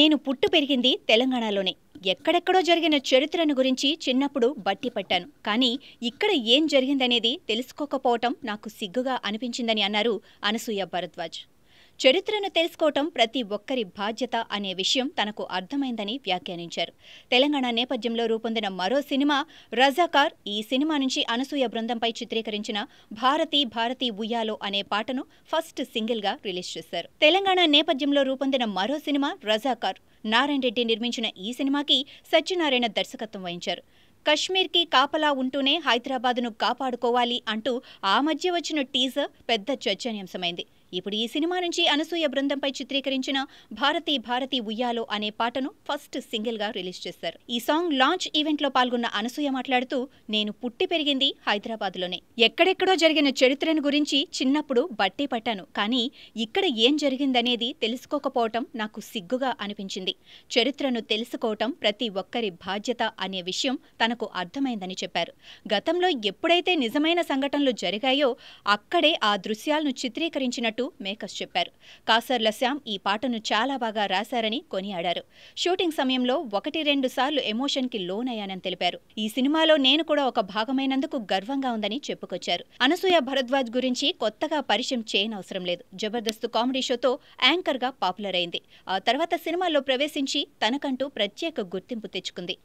నేను పుట్టు పెరిగింది తెలంగాణలోనే ఎక్కడెక్కడో జరిగిన చరిత్రను గురించి చిన్నప్పుడు బట్టి పట్టాను కానీ ఇక్కడ ఏం జరిగిందనేది తెలుసుకోకపోవటం నాకు సిగ్గుగా అనిపించిందని అన్నారు అనసూయ భరద్వాజ్ చరిత్రను తెలుసుకోవటం ప్రతి ఒక్కరి బాధ్యత అనే విషయం తనకు అర్థమైందని వ్యాఖ్యానించారు తెలంగాణ నేపథ్యంలో రూపొందిన మరో సినిమా రజాకార్ ఈ సినిమా నుంచి అనసూయ బృందంపై చిత్రీకరించిన భారతి భారతి ఉయ్యాలో అనే పాటను ఫస్ట్ సింగిల్ గా రిలీజ్ చేశారు తెలంగాణ నేపథ్యంలో రూపొందిన మరో సినిమా రజాకార్ నారాయణ రెడ్డి నిర్మించిన ఈ సినిమాకి సత్యనారాయణ దర్శకత్వం వహించారు కశ్మీర్కి కాపలా ఉంటూనే హైదరాబాద్ను కాపాడుకోవాలి అంటూ ఆ మధ్య వచ్చిన టీజర్ పెద్ద చర్చనీయాంశమైంది ఇప్పుడు ఈ సినిమా నుంచి అనసూయ బృందంపై చిత్రీకరించిన భారతీ భారతి ఉయ్యాలో అనే పాటను ఫస్ట్ సింగిల్ గా రిలీజ్ చేశారు ఈ సాంగ్ లాంచ్ ఈవెంట్లో పాల్గొన్న అనసూయ మాట్లాడుతూ నేను పుట్టి పెరిగింది హైదరాబాద్ లోనే ఎక్కడెక్కడో జరిగిన చరిత్రను గురించి చిన్నప్పుడు బట్టి పట్టాను కానీ ఇక్కడ ఏం జరిగిందనేది తెలుసుకోకపోవటం నాకు సిగ్గుగా అనిపించింది చరిత్రను తెలుసుకోవటం ప్రతి ఒక్కరి బాధ్యత అనే విషయం తనకు అర్థమైందని చెప్పారు గతంలో ఎప్పుడైతే నిజమైన సంఘటనలు జరిగాయో అక్కడే ఆ దృశ్యాలను చిత్రీకరించినట్టు అంటూ మేకర్స్ చెప్పారు కాసర్ల శ్యామ్ ఈ పాటను చాలా బాగా రాశారని కొనియాడారు షూటింగ్ సమయంలో ఒకటి రెండు సార్లు ఎమోషన్కి లోనయ్యానని తెలిపారు ఈ సినిమాలో నేను కూడా ఒక భాగమైనందుకు గర్వంగా ఉందని చెప్పుకొచ్చారు అనసూయ భరద్వాజ్ గురించి కొత్తగా పరిచయం చేయనవసరం లేదు జబర్దస్త్ కామెడీ షోతో యాంకర్గా పాపులర్ అయింది ఆ తర్వాత సినిమాలో ప్రవేశించి తనకంటూ ప్రత్యేక గుర్తింపు తెచ్చుకుంది